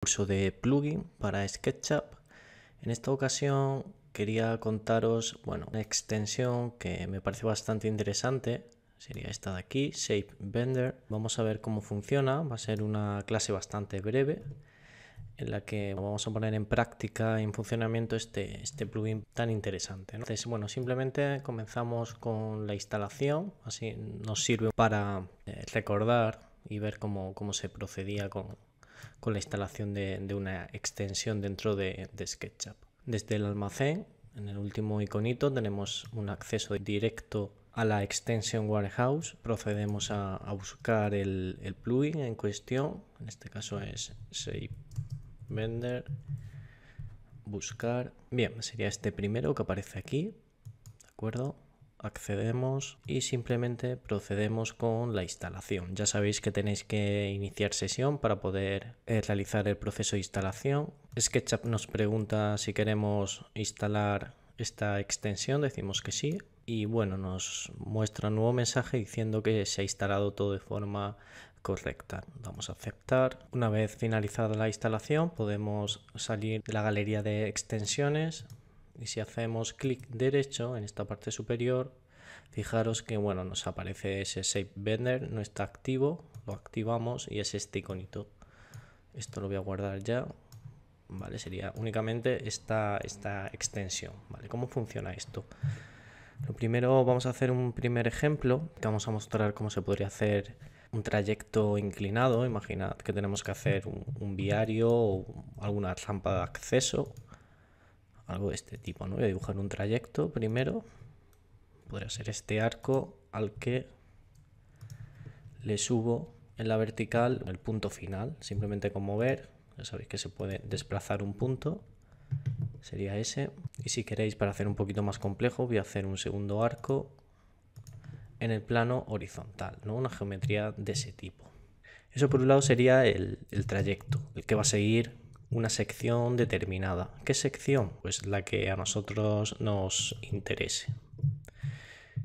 curso de plugin para SketchUp. En esta ocasión quería contaros bueno, una extensión que me parece bastante interesante. Sería esta de aquí, Shape Bender. Vamos a ver cómo funciona. Va a ser una clase bastante breve en la que vamos a poner en práctica, en funcionamiento, este, este plugin tan interesante. Entonces, bueno, simplemente comenzamos con la instalación, así nos sirve para eh, recordar y ver cómo, cómo se procedía con, con la instalación de, una extensión dentro de, SketchUp. Desde el almacén, en el último iconito, tenemos un acceso directo a la extensión warehouse. Procedemos a, buscar el, plugin en cuestión. En este caso es shape Buscar. Bien, sería este primero que aparece aquí. ¿De acuerdo? accedemos y simplemente procedemos con la instalación. Ya sabéis que tenéis que iniciar sesión para poder eh, realizar el proceso de instalación. SketchUp nos pregunta si queremos instalar esta extensión, decimos que sí. Y bueno, nos muestra un nuevo mensaje diciendo que se ha instalado todo de forma correcta. vamos a aceptar. Una vez finalizada la instalación podemos salir de la galería de extensiones y si hacemos clic derecho en esta parte superior, fijaros que bueno, nos aparece ese Save Bender, no está activo, lo activamos y es este iconito. Esto lo voy a guardar ya. Vale, sería únicamente esta, esta extensión. Vale, ¿cómo funciona esto? Lo primero vamos a hacer un primer ejemplo que vamos a mostrar cómo se podría hacer un trayecto inclinado. Imaginad que tenemos que hacer un, un viario o alguna rampa de acceso algo de este tipo, ¿no? Voy a dibujar un trayecto primero, podría ser este arco al que le subo en la vertical el punto final, simplemente con mover, ya sabéis que se puede desplazar un punto, sería ese. Y si queréis, para hacer un poquito más complejo, voy a hacer un segundo arco en el plano horizontal, ¿no? Una geometría de ese tipo. Eso por un lado sería el, el trayecto, el que va a seguir una sección determinada. ¿Qué sección? Pues la que a nosotros nos interese.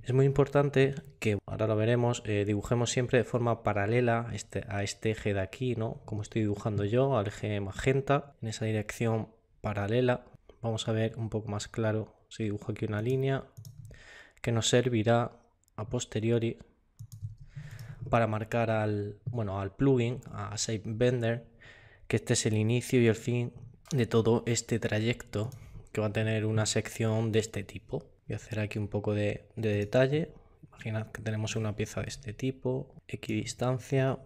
Es muy importante que, ahora lo veremos, eh, dibujemos siempre de forma paralela este, a este eje de aquí, ¿no? Como estoy dibujando yo, al eje magenta, en esa dirección paralela. Vamos a ver un poco más claro si dibujo aquí una línea que nos servirá a posteriori para marcar al, bueno, al plugin, a SaveBender que este es el inicio y el fin de todo este trayecto que va a tener una sección de este tipo. Voy a hacer aquí un poco de, detalle. Imaginad que tenemos una pieza de este tipo, equidistancia.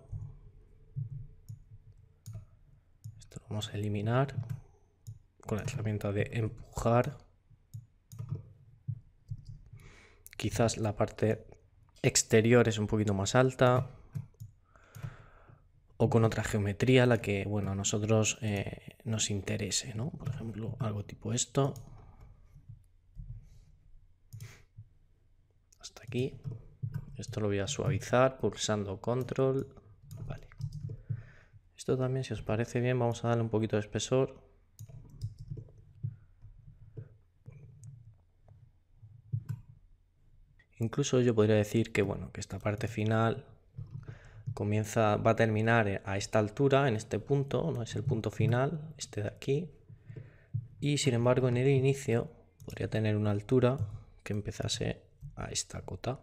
Esto lo vamos a eliminar con la herramienta de empujar. Quizás la parte exterior es un poquito más alta o con otra geometría, la que bueno, a nosotros eh, nos interese, ¿no? Por ejemplo, algo tipo esto. Hasta aquí. Esto lo voy a suavizar pulsando control. Vale. Esto también, si os parece bien, vamos a darle un poquito de espesor. Incluso yo podría decir que bueno, que esta parte final comienza, va a terminar a esta altura, en este punto, no es el punto final, este de aquí. Y sin embargo, en el inicio podría tener una altura que empezase a esta cota.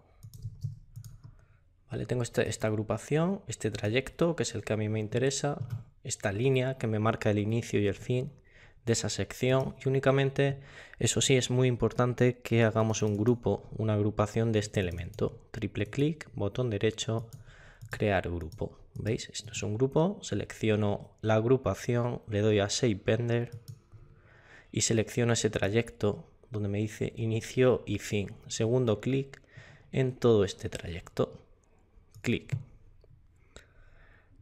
Vale, tengo este, esta agrupación, este trayecto, que es el que a mí me interesa, esta línea que me marca el inicio y el fin de esa sección y únicamente, eso sí, es muy importante que hagamos un grupo, una agrupación de este elemento. Triple clic, botón derecho, crear grupo. ¿Veis? Esto es un grupo, selecciono la agrupación, le doy a Save Bender y selecciono ese trayecto donde me dice inicio y fin. Segundo clic en todo este trayecto. Clic.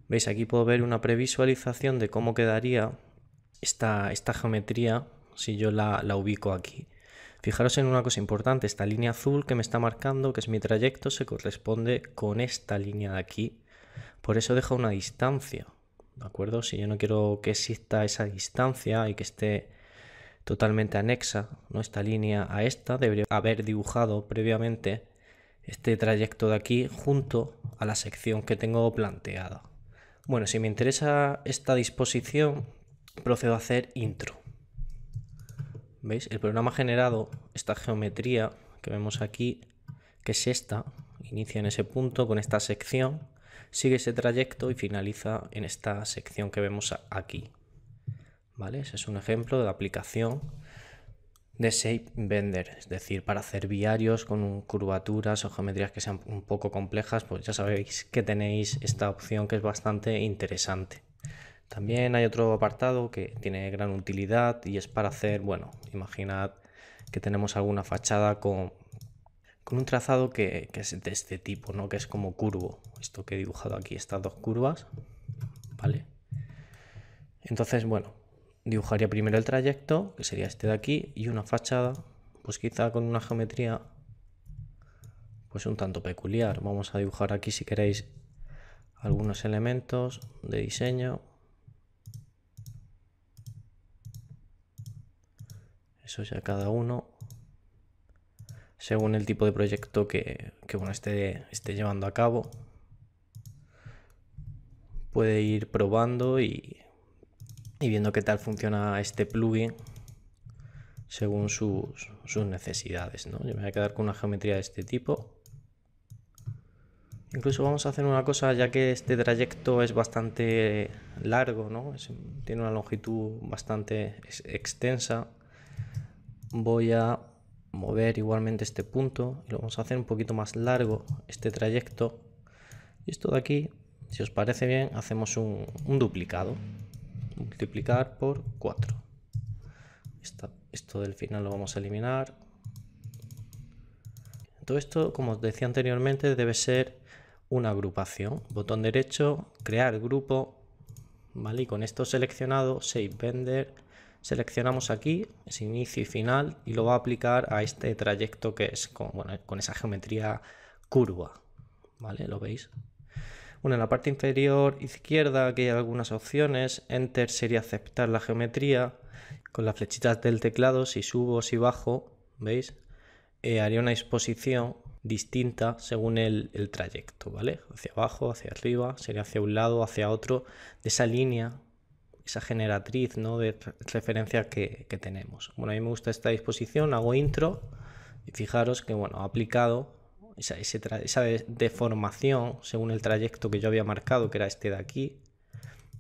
¿Veis? Aquí puedo ver una previsualización de cómo quedaría esta, esta geometría si yo la, la ubico aquí. Fijaros en una cosa importante, esta línea azul que me está marcando, que es mi trayecto, se corresponde con esta línea de aquí. Por eso deja una distancia, ¿de acuerdo? Si yo no quiero que exista esa distancia y que esté totalmente anexa, ¿no? Esta línea a esta, debería haber dibujado previamente este trayecto de aquí junto a la sección que tengo planteada. Bueno, si me interesa esta disposición, procedo a hacer intro. El programa ha generado esta geometría que vemos aquí, que es esta. Inicia en ese punto con esta sección, sigue ese trayecto y finaliza en esta sección que vemos aquí. ¿Vale? Ese es un ejemplo de la aplicación de shape bender, es decir, para hacer viarios con curvaturas o geometrías que sean un poco complejas, pues ya sabéis que tenéis esta opción que es bastante interesante. También hay otro apartado que tiene gran utilidad y es para hacer, bueno, imaginad que tenemos alguna fachada con, un trazado que, es de este tipo, ¿no? Que es como curvo. Esto que he dibujado aquí, estas dos curvas, ¿vale? Entonces, bueno, dibujaría primero el trayecto, que sería este de aquí, y una fachada, pues quizá con una geometría pues un tanto peculiar. Vamos a dibujar aquí, si queréis, algunos elementos de diseño. o sea cada uno, según el tipo de proyecto que, esté, llevando a cabo, puede ir probando y, viendo qué tal funciona este plugin según sus, necesidades. ¿no? Yo me voy a quedar con una geometría de este tipo. Incluso vamos a hacer una cosa, ya que este trayecto es bastante largo, tiene una longitud bastante extensa voy a mover igualmente este punto y lo vamos a hacer un poquito más largo este trayecto y esto de aquí si os parece bien hacemos un, duplicado multiplicar por 4 esto del final lo vamos a eliminar todo esto como os decía anteriormente debe ser una agrupación botón derecho crear grupo vale y con esto seleccionado save vendor seleccionamos aquí es inicio y final y lo va a aplicar a este trayecto que es con, con esa geometría curva, ¿vale? ¿Lo veis? Bueno, en la parte inferior izquierda aquí hay algunas opciones, Enter sería aceptar la geometría, con las flechitas del teclado si subo si bajo, ¿veis? Eh, haría una exposición distinta según el, el trayecto, ¿vale? Hacia abajo, hacia arriba, sería hacia un lado, hacia otro, de esa línea esa generatriz ¿no? de referencia que, tenemos. Bueno, a mí me gusta esta disposición, hago intro y fijaros que bueno, ha aplicado esa, esa deformación según el trayecto que yo había marcado, que era este de aquí,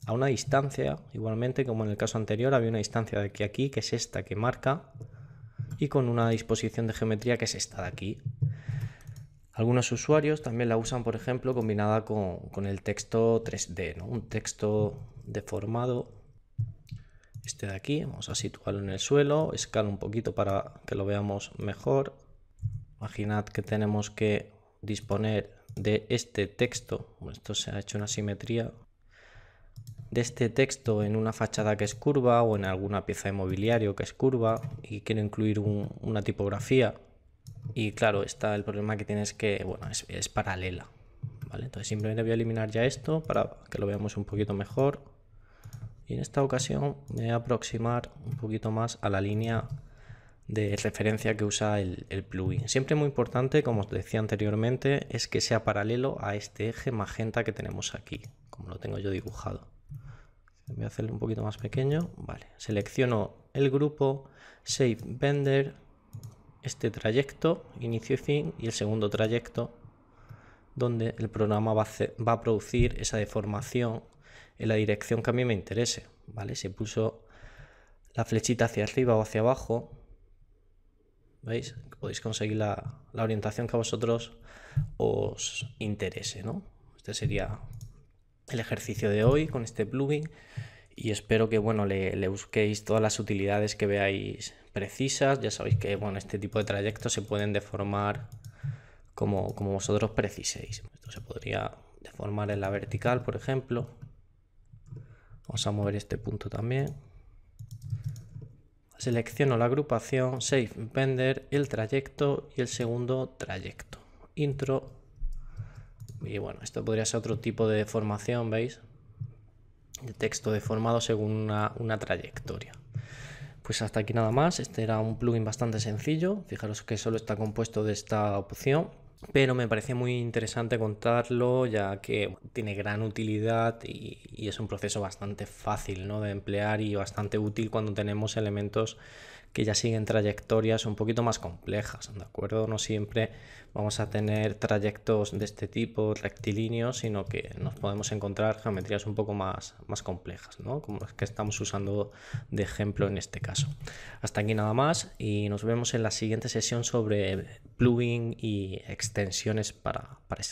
a una distancia, igualmente como en el caso anterior había una distancia de aquí a aquí, que es esta que marca, y con una disposición de geometría que es esta de aquí. Algunos usuarios también la usan, por ejemplo, combinada con, el texto 3D, un texto deformado. Este de aquí, vamos a situarlo en el suelo, escala un poquito para que lo veamos mejor. Imaginad que tenemos que disponer de este texto, esto se ha hecho una simetría, de este texto en una fachada que es curva o en alguna pieza de mobiliario que es curva y quiero incluir una tipografía y claro, está el problema que tienes que, bueno, es, paralela. ¿vale? Entonces simplemente voy a eliminar ya esto para que lo veamos un poquito mejor. Y en esta ocasión voy a aproximar un poquito más a la línea de referencia que usa el, plugin. Siempre muy importante, como os decía anteriormente, es que sea paralelo a este eje magenta que tenemos aquí, como lo tengo yo dibujado. Voy a hacerlo un poquito más pequeño. Vale, selecciono el grupo, Save Bender, este trayecto, inicio y fin, y el segundo trayecto, donde el programa va a, producir esa deformación en la dirección que a mí me interese. ¿vale? Si puso la flechita hacia arriba o hacia abajo, ¿veis? Podéis conseguir la, orientación que a vosotros os interese. ¿no? Este sería el ejercicio de hoy con este plugin y espero que bueno, le, le busquéis todas las utilidades que veáis precisas. Ya sabéis que bueno, este tipo de trayectos se pueden deformar como, vosotros preciséis. Esto se podría deformar en la vertical, por ejemplo. Vamos a mover este punto también. Selecciono la agrupación, Save vender el trayecto y el segundo trayecto. Intro. Y bueno, esto podría ser otro tipo de deformación, ¿veis? De texto deformado según una, una trayectoria. Pues hasta aquí nada más, este era un plugin bastante sencillo, fijaros que solo está compuesto de esta opción, pero me parece muy interesante contarlo ya que tiene gran utilidad y, y, es un proceso bastante fácil ¿no? de emplear y bastante útil cuando tenemos elementos que ya siguen trayectorias un poquito más complejas, ¿de acuerdo? No siempre vamos a tener trayectos de este tipo rectilíneos, sino que nos podemos encontrar geometrías un poco más, más complejas, ¿no? Como las que estamos usando de ejemplo en este caso. Hasta aquí nada más y nos vemos en la siguiente sesión sobre plugin y extensiones para, para